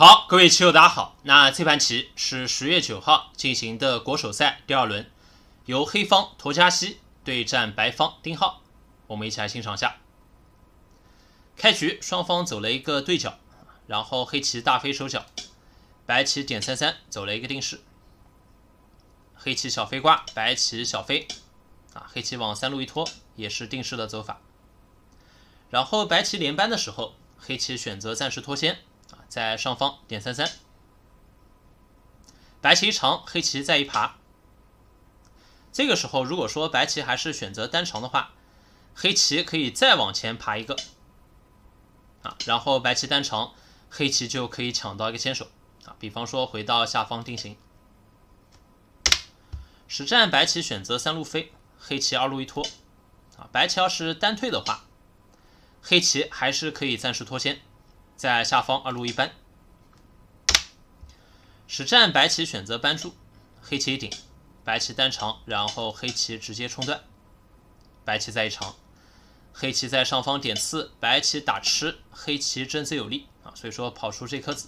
好，各位棋友，大家好。那这盘棋是十月九号进行的国手赛第二轮，由黑方陀加西对战白方丁浩，我们一起来欣赏一下。开局双方走了一个对角，然后黑棋大飞守角，白棋点三三走了一个定式。黑棋小飞挂，白棋小飞，啊，黑棋往三路一拖，也是定式的走法。然后白棋连扳的时候，黑棋选择暂时脱先。在上方点三三，白棋一长，黑棋再一爬。这个时候，如果说白棋还是选择单长的话，黑棋可以再往前爬一个啊，然后白棋单长，黑棋就可以抢到一个先手啊。比方说回到下方定型，实战白棋选择三路飞，黑棋二路一拖啊，白棋要是单退的话，黑棋还是可以暂时脱先。在下方二路一搬。实战白棋选择扳住，黑棋一顶，白棋单长，然后黑棋直接冲断，白棋再一长，黑棋在上方点刺，白棋打吃，黑棋争子有力啊，所以说跑出这颗子，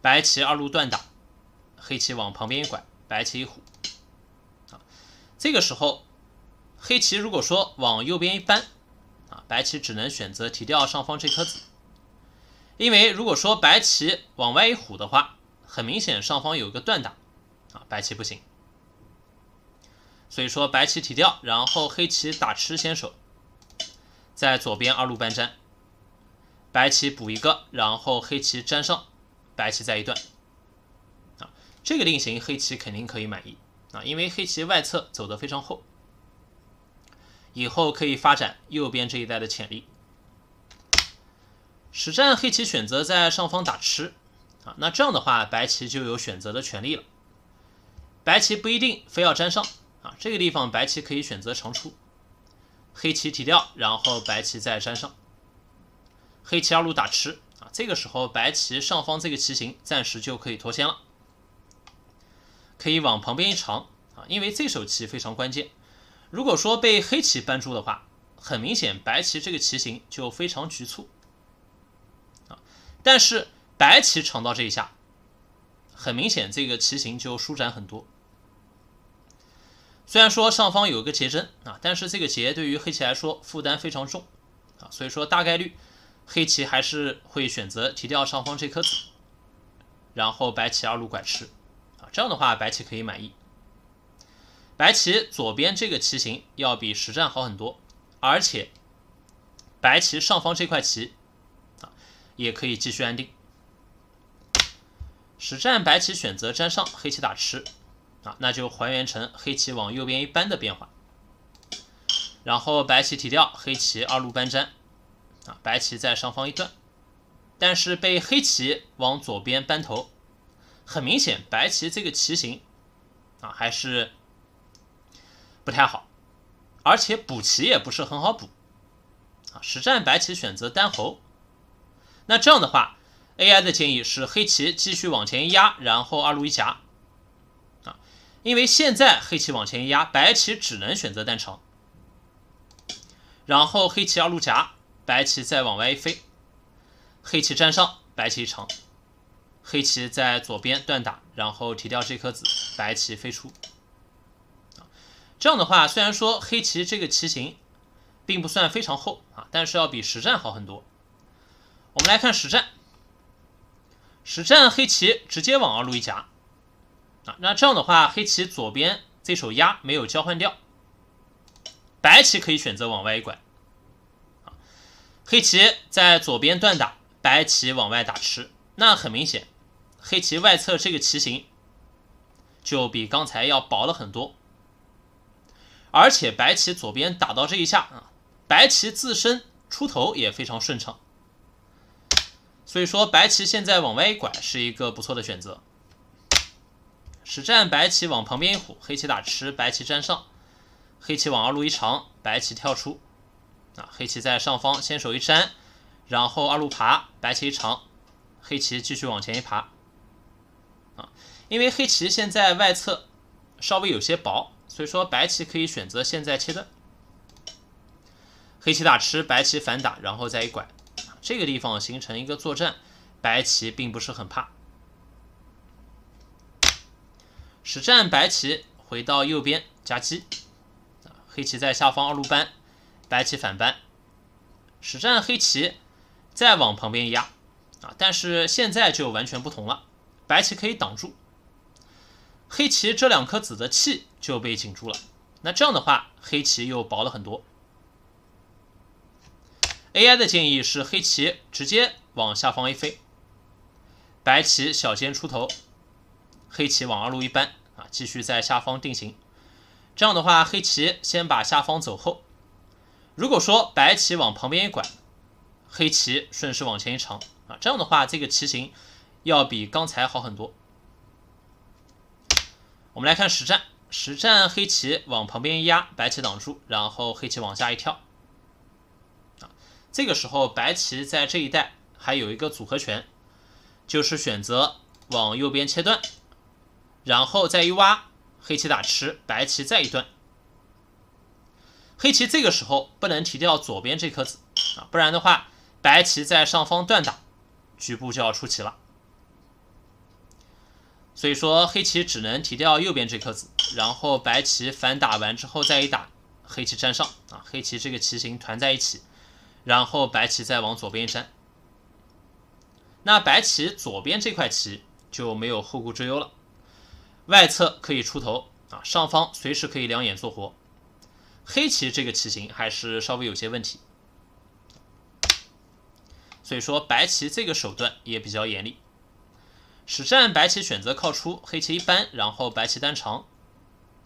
白棋二路断打，黑棋往旁边一拐，白棋一虎，啊，这个时候黑棋如果说往右边一搬，啊，白棋只能选择提掉上方这颗子。因为如果说白棋往外一虎的话，很明显上方有一个断打啊，白棋不行。所以说白棋提掉，然后黑棋打吃先手，在左边二路搬粘，白棋补一个，然后黑棋粘上，白棋再一断，啊，这个定型黑棋肯定可以满意啊，因为黑棋外侧走得非常厚，以后可以发展右边这一带的潜力。实战黑棋选择在上方打吃，啊，那这样的话白棋就有选择的权利了。白棋不一定非要粘上啊，这个地方白棋可以选择长出，黑棋提掉，然后白棋再粘上。黑棋二路打吃啊，这个时候白棋上方这个棋形暂时就可以脱先了，可以往旁边一长啊，因为这手棋非常关键。如果说被黑棋扳住的话，很明显白棋这个棋形就非常局促。但是白棋尝到这一下，很明显这个棋形就舒展很多。虽然说上方有一个结针啊，但是这个结对于黑棋来说负担非常重啊，所以说大概率黑棋还是会选择提掉上方这颗子，然后白棋二路拐吃啊，这样的话白棋可以满意。白棋左边这个棋形要比实战好很多，而且白棋上方这块棋。也可以继续安定。实战白棋选择粘上黑棋打吃，啊，那就还原成黑棋往右边一扳的变化，然后白棋提掉，黑棋二路扳粘，啊，白棋在上方一段，但是被黑棋往左边扳头，很明显白棋这个棋形，啊，还是不太好，而且补棋也不是很好补，啊，实战白棋选择单猴。那这样的话，AI 的建议是黑棋继续往前压，然后二路一夹，啊，因为现在黑棋往前压，白棋只能选择单长，然后黑棋二路夹，白棋再往外一飞，黑棋粘上，白棋一长，黑棋在左边断打，然后提掉这颗子，白棋飞出。这样的话，虽然说黑棋这个棋形并不算非常厚啊，但是要比实战好很多。我们来看实战，实战黑棋直接往二路一夹啊，那这样的话，黑棋左边这手压没有交换掉，白棋可以选择往外一拐啊，黑棋在左边断打，白棋往外打吃，那很明显，黑棋外侧这个棋形就比刚才要薄了很多，而且白棋左边打到这一下啊，白棋自身出头也非常顺畅。所以说，白棋现在往外一拐是一个不错的选择。实战，白棋往旁边一虎，黑棋打吃，白棋占上。黑棋往二路一长，白棋跳出。啊，黑棋在上方先手一粘，然后二路爬，白棋一长，黑棋继续往前一爬。啊，因为黑棋现在外侧稍微有些薄，所以说白棋可以选择现在切断。黑棋打吃，白棋反打，然后再一拐。这个地方形成一个作战，白棋并不是很怕。实战白棋回到右边夹击，黑棋在下方二路搬，白棋反搬。实战黑棋再往旁边压，啊，但是现在就完全不同了，白棋可以挡住，黑棋这两颗子的气就被紧住了。那这样的话，黑棋又薄了很多。AI 的建议是黑棋直接往下方 A 飞，白棋小尖出头，黑棋往二路一搬啊，继续在下方定型。这样的话，黑棋先把下方走后，如果说白棋往旁边一拐，黑棋顺势往前一长啊，这样的话这个棋形要比刚才好很多。我们来看实战，实战黑棋往旁边一压，白棋挡住，然后黑棋往下一跳。这个时候，白棋在这一带还有一个组合拳，就是选择往右边切断，然后再一挖，黑棋打吃，白棋再一断。黑棋这个时候不能提掉左边这颗子啊，不然的话，白棋在上方断打，局部就要出棋了。所以说，黑棋只能提掉右边这颗子，然后白棋反打完之后再一打，黑棋占上啊，黑棋这个棋形团在一起。然后白棋再往左边一粘。那白棋左边这块棋就没有后顾之忧了，外侧可以出头啊，上方随时可以两眼做活。黑棋这个棋形还是稍微有些问题，所以说白棋这个手段也比较严厉。实战白棋选择靠出，黑棋一般，然后白棋单长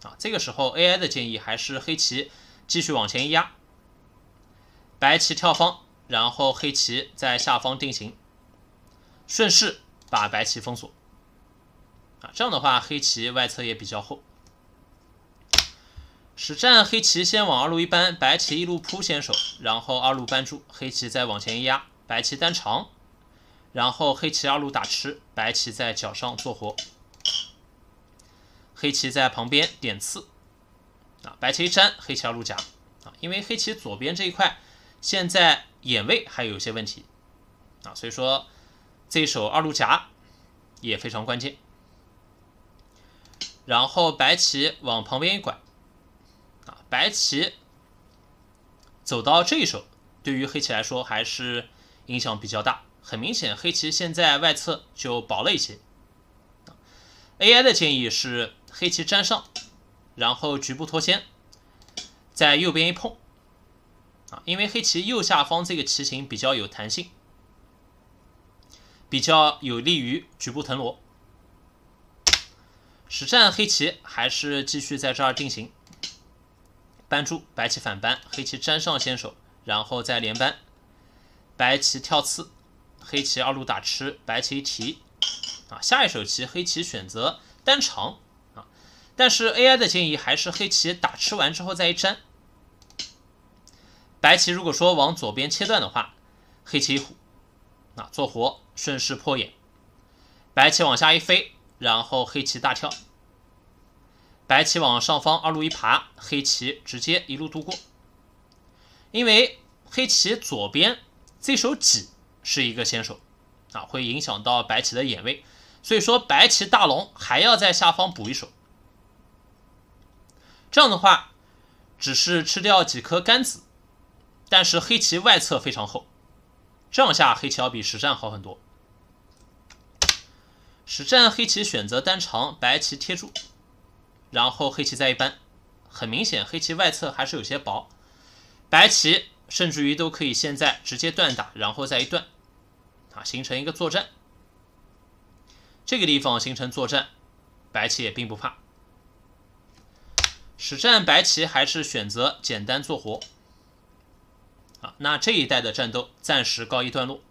啊，这个时候 AI 的建议还是黑棋继续往前一压。白棋跳方，然后黑棋在下方定型，顺势把白棋封锁。啊，这样的话黑棋外侧也比较厚。实战黑棋先往二路一搬，白棋一路扑先手，然后二路搬住，黑棋再往前一压，白棋单长，然后黑棋二路打吃，白棋在角上做活，黑棋在旁边点刺。啊，白棋一粘，黑棋二路夹。啊，因为黑棋左边这一块。现在眼位还有一些问题啊，所以说这一手二路夹也非常关键。然后白棋往旁边一拐啊，白棋走到这一手，对于黑棋来说还是影响比较大。很明显，黑棋现在外侧就薄了一些。AI 的建议是黑棋粘上，然后局部脱先，在右边一碰。因为黑棋右下方这个棋形比较有弹性，比较有利于局部腾挪。实战黑棋还是继续在这儿定型，搬住白棋反搬，黑棋粘上先手，然后再连搬。白棋跳刺，黑棋二路打吃，白棋一提。啊，下一手棋黑棋选择单长啊，但是 AI 的建议还是黑棋打吃完之后再一粘。白棋如果说往左边切断的话，黑棋虎啊做活，顺势破眼。白棋往下一飞，然后黑棋大跳。白棋往上方二路一爬，黑棋直接一路度过。因为黑棋左边这手挤是一个先手啊，会影响到白棋的眼位，所以说白棋大龙还要在下方补一手。这样的话，只是吃掉几颗干子。但是黑棋外侧非常厚，这样下黑棋要比实战好很多。实战黑棋选择单长，白棋贴住，然后黑棋再一扳，很明显黑棋外侧还是有些薄，白棋甚至于都可以现在直接断打，然后再一断，啊，形成一个作战。这个地方形成作战，白棋也并不怕。实战白棋还是选择简单做活。啊，那这一代的战斗暂时告一段落。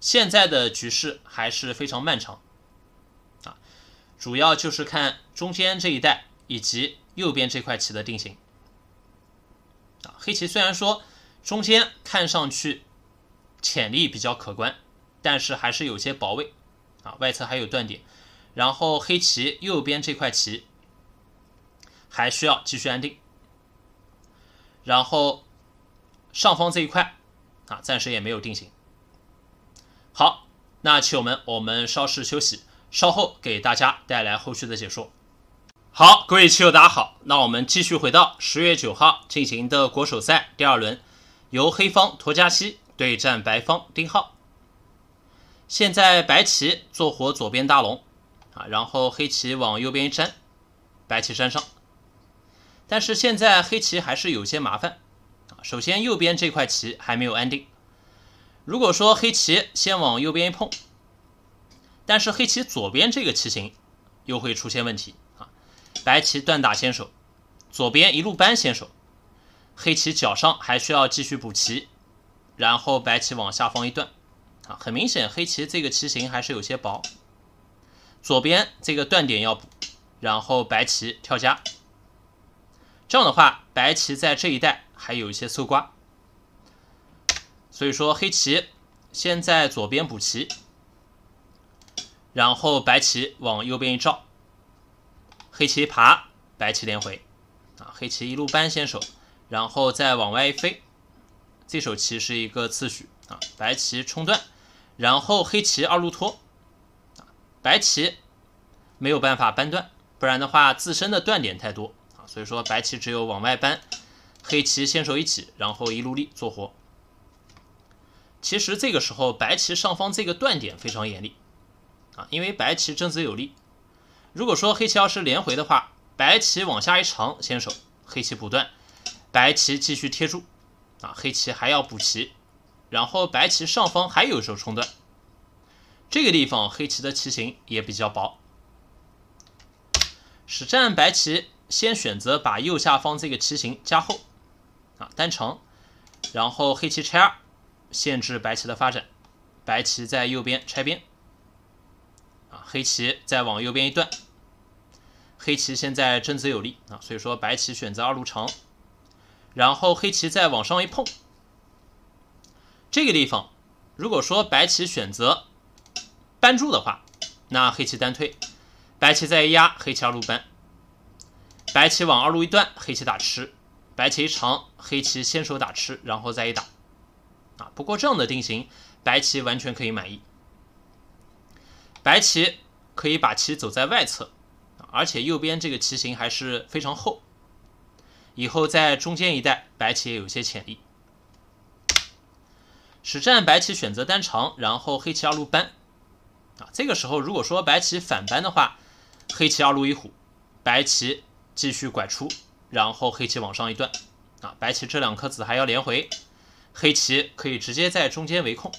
现在的局势还是非常漫长，啊，主要就是看中间这一带以及右边这块棋的定型。啊，黑棋虽然说中间看上去潜力比较可观，但是还是有些薄位，啊，外侧还有断点，然后黑棋右边这块棋还需要继续安定，然后。上方这一块啊，暂时也没有定型。好，那棋友们，我们稍事休息，稍后给大家带来后续的解说。好，各位棋友，大家好，那我们继续回到十月九号进行的国手赛第二轮，由黑方托加西对战白方丁浩。现在白棋做活左边大龙啊，然后黑棋往右边一粘，白棋粘上，但是现在黑棋还是有些麻烦。啊，首先右边这块棋还没有安定。如果说黑棋先往右边一碰，但是黑棋左边这个棋形又会出现问题啊。白棋断打先手，左边一路扳先手，黑棋角上还需要继续补棋，然后白棋往下方一断啊，很明显黑棋这个棋形还是有些薄，左边这个断点要补，然后白棋跳家。这样的话白棋在这一带。还有一些搜刮，所以说黑棋先在左边补棋，然后白棋往右边一照，黑棋爬，白棋连回，啊，黑棋一路扳先手，然后再往外一飞，这手棋是一个次序啊，白棋冲断，然后黑棋二路拖，啊，白棋没有办法扳断，不然的话自身的断点太多啊，所以说白棋只有往外扳。黑棋先手一起，然后一路力做活。其实这个时候白棋上方这个断点非常严厉啊，因为白棋正子有力。如果说黑棋要是连回的话，白棋往下一长先手，黑棋补断，白棋继续贴住啊，黑棋还要补棋，然后白棋上方还有手冲断。这个地方黑棋的棋形也比较薄。实战白棋先选择把右下方这个棋形加厚。啊，单城，然后黑棋拆二，限制白棋的发展。白棋在右边拆边，啊，黑棋再往右边一断。黑棋现在争子有力啊，所以说白棋选择二路长，然后黑棋再往上一碰。这个地方，如果说白棋选择搬住的话，那黑棋单推，白棋再压，黑棋二路搬，白棋往二路一断，黑棋打吃。白棋长，黑棋先手打吃，然后再一打，啊，不过这样的定型，白棋完全可以满意。白棋可以把棋走在外侧，而且右边这个棋形还是非常厚，以后在中间一带，白棋也有些潜力。实战白棋选择单长，然后黑棋二路搬。啊，这个时候如果说白棋反扳的话，黑棋二路一虎，白棋继续拐出。然后黑棋往上一段，啊，白棋这两颗子还要连回，黑棋可以直接在中间围控，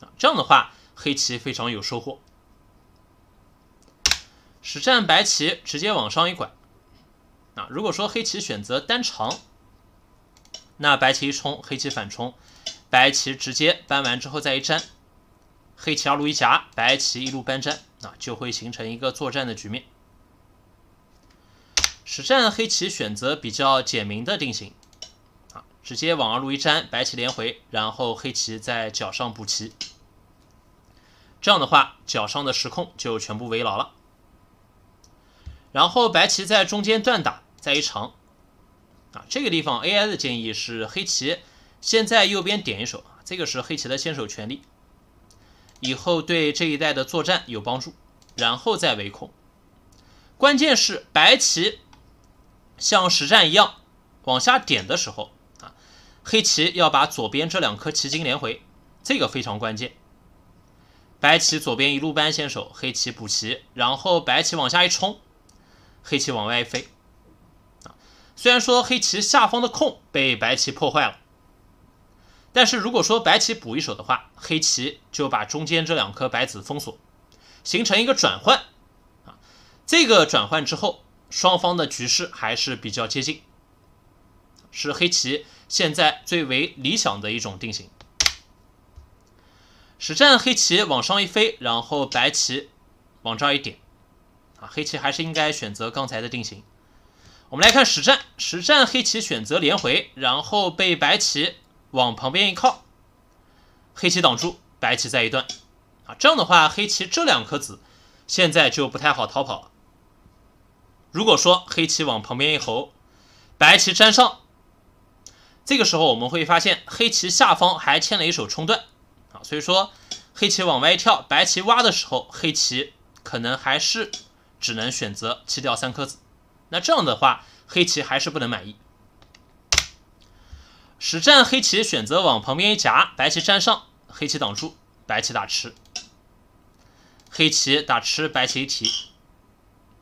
啊，这样的话黑棋非常有收获。实战白棋直接往上一拐，啊，如果说黑棋选择单长，那白棋一冲，黑棋反冲，白棋直接搬完之后再一粘，黑棋二路一夹，白棋一路搬粘，啊，就会形成一个作战的局面。实战黑棋选择比较简明的定型，啊，直接往二路一粘，白棋连回，然后黑棋在角上补棋，这样的话角上的时控就全部围牢了。然后白棋在中间断打，再一长，啊，这个地方 AI 的建议是黑棋先在右边点一手，这个是黑棋的先手权利，以后对这一带的作战有帮助，然后再围控。关键是白棋。像实战一样往下点的时候啊，黑棋要把左边这两颗棋筋连回，这个非常关键。白棋左边一路扳先手，黑棋补棋，然后白棋往下一冲，黑棋往外飞。啊，虽然说黑棋下方的空被白棋破坏了，但是如果说白棋补一手的话，黑棋就把中间这两颗白子封锁，形成一个转换。啊，这个转换之后。双方的局势还是比较接近，是黑棋现在最为理想的一种定型。实战黑棋往上一飞，然后白棋往这儿一点，啊，黑棋还是应该选择刚才的定型。我们来看实战，实战黑棋选择连回，然后被白棋往旁边一靠，黑棋挡住，白棋再一断，啊，这样的话黑棋这两颗子现在就不太好逃跑了。如果说黑棋往旁边一侯，白棋粘上，这个时候我们会发现黑棋下方还欠了一手冲断啊，所以说黑棋往外跳，白棋挖的时候，黑棋可能还是只能选择弃掉三颗子。那这样的话，黑棋还是不能满意。实战黑棋选择往旁边一夹，白棋粘上，黑棋挡住，白棋打吃，黑棋打吃，白棋提。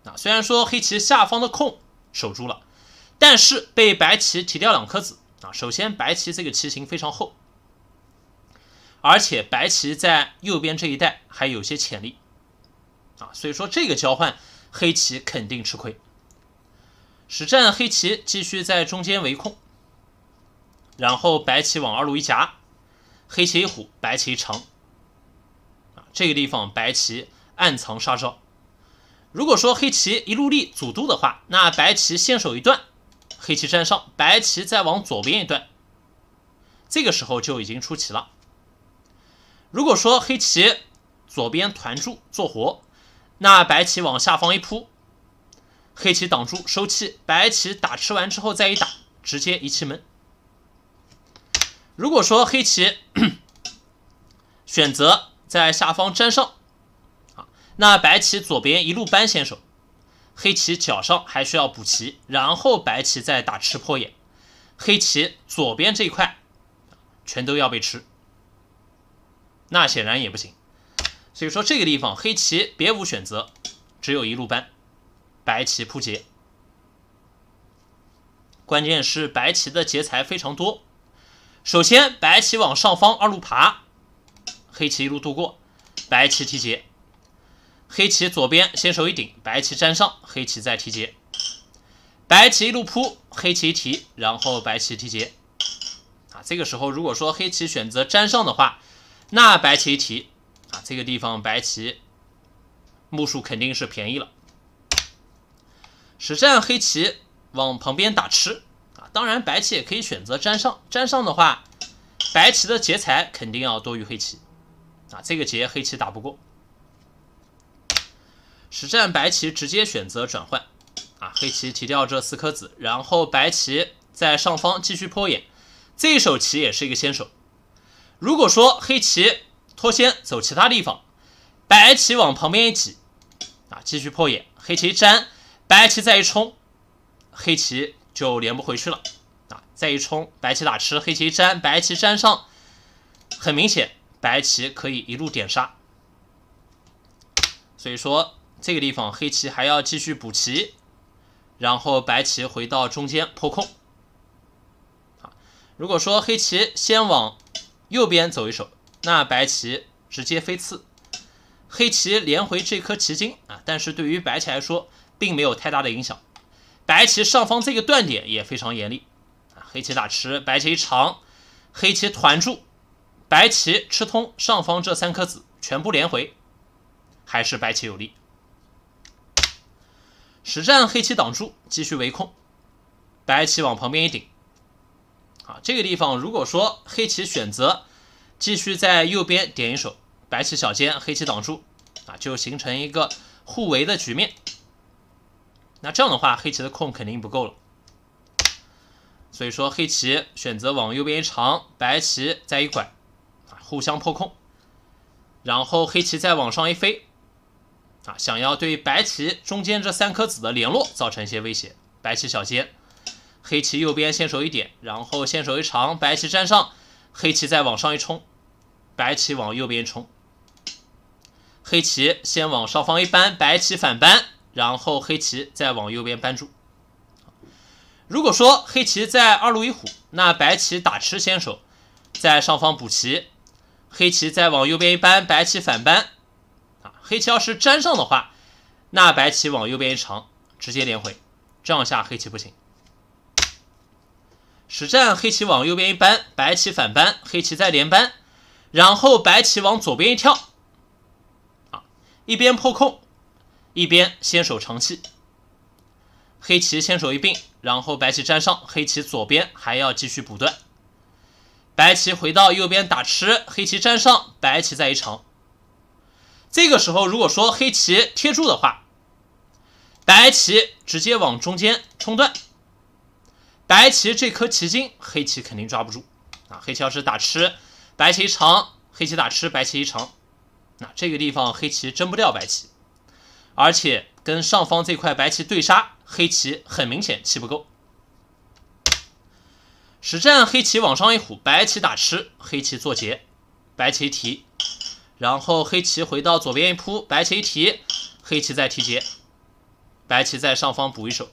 啊，虽然说黑棋下方的空守住了，但是被白棋提掉两颗子啊。首先，白棋这个棋形非常厚，而且白棋在右边这一带还有些潜力啊。所以说这个交换，黑棋肯定吃亏。实战，黑棋继续在中间围控，然后白棋往二路一夹，黑棋一虎，白棋一长啊。这个地方白棋暗藏杀招。如果说黑棋一路立阻渡的话，那白棋先手一段，黑棋粘上，白棋再往左边一段，这个时候就已经出棋了。如果说黑棋左边团住做活，那白棋往下方一扑，黑棋挡住收气，白棋打吃完之后再一打，直接一气门。如果说黑棋 选择在下方粘上。那白棋左边一路扳先手，黑棋角上还需要补棋，然后白棋再打吃破眼，黑棋左边这一块全都要被吃，那显然也不行，所以说这个地方黑棋别无选择，只有一路扳，白棋扑劫，关键是白棋的劫材非常多，首先白棋往上方二路爬，黑棋一路度过，白棋提劫。黑棋左边先手一顶，白棋粘上，黑棋再提劫，白棋一路扑，黑棋一提，然后白棋提劫。啊，这个时候如果说黑棋选择粘上的话，那白棋一提，啊，这个地方白棋目数肯定是便宜了。实战黑棋往旁边打吃，啊，当然白棋也可以选择粘上，粘上的话，白棋的劫材肯定要多于黑棋，啊，这个劫黑棋打不过。实战白棋直接选择转换，啊，黑棋提掉这四颗子，然后白棋在上方继续破眼。这一手棋也是一个先手。如果说黑棋脱先走其他地方，白棋往旁边一挤，啊，继续破眼，黑棋一粘，白棋再一冲，黑棋就连不回去了，啊，再一冲，白棋打吃，黑棋一粘，白棋粘上，很明显白棋可以一路点杀。所以说。这个地方黑棋还要继续补棋，然后白棋回到中间破空。如果说黑棋先往右边走一手，那白棋直接飞刺，黑棋连回这颗棋筋啊，但是对于白棋来说并没有太大的影响。白棋上方这个断点也非常严厉啊，黑棋打吃，白棋一长，黑棋团住，白棋吃通上方这三颗子全部连回，还是白棋有利。实战黑棋挡住，继续围控，白棋往旁边一顶。啊，这个地方如果说黑棋选择继续在右边点一手，白棋小尖，黑棋挡住，啊，就形成一个互围的局面。那这样的话，黑棋的空肯定不够了。所以说黑棋选择往右边一长，白棋再一拐，啊，互相破空，然后黑棋再往上一飞。啊，想要对白棋中间这三颗子的联络造成一些威胁。白棋小尖，黑棋右边先手一点，然后先手一长，白棋占上，黑棋再往上一冲，白棋往右边冲，黑棋先往上方一扳，白棋反扳，然后黑棋再往右边扳住。如果说黑棋在二路一虎，那白棋打吃先手，在上方补棋，黑棋再往右边一扳，白棋反扳。黑棋要是粘上的话，那白棋往右边一长，直接连回，这样下黑棋不行。实战黑棋往右边一扳，白棋反扳，黑棋再连扳，然后白棋往左边一跳，啊，一边破空，一边先手长气。黑棋先手一并，然后白棋粘上，黑棋左边还要继续补断。白棋回到右边打吃，黑棋粘上，白棋再一长。这个时候，如果说黑棋贴住的话，白棋直接往中间冲断，白棋这颗棋筋，黑棋肯定抓不住啊。黑棋要是打吃，白棋一长；黑棋打吃，白棋一长。那这个地方黑棋争不掉白棋，而且跟上方这块白棋对杀，黑棋很明显气不够。实战黑棋往上一虎，白棋打吃，黑棋做劫，白棋提。然后黑棋回到左边一扑，白棋一提，黑棋再提劫，白棋在上方补一手。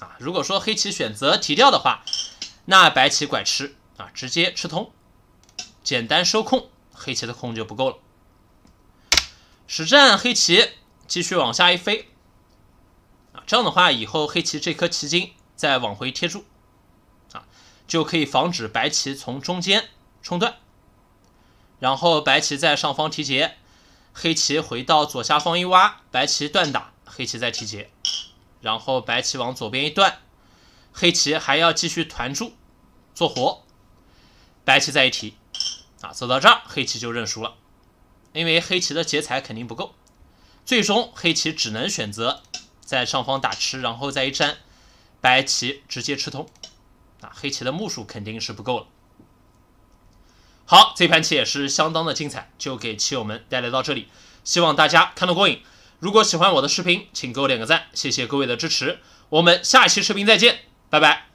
啊，如果说黑棋选择提掉的话，那白棋拐吃啊，直接吃通，简单收控，黑棋的控就不够了。实战黑棋继续往下一飞。啊，这样的话以后黑棋这颗棋筋再往回贴住，啊，就可以防止白棋从中间冲断。然后白棋在上方提劫，黑棋回到左下方一挖，白棋断打，黑棋再提劫，然后白棋往左边一断，黑棋还要继续团住做活，白棋再一提，啊，走到这儿黑棋就认输了，因为黑棋的劫财肯定不够，最终黑棋只能选择在上方打吃，然后再一粘，白棋直接吃通，啊，黑棋的目数肯定是不够了。好，这盘棋也是相当的精彩，就给棋友们带来到这里，希望大家看得过瘾。如果喜欢我的视频，请给我点个赞，谢谢各位的支持。我们下期视频再见，拜拜。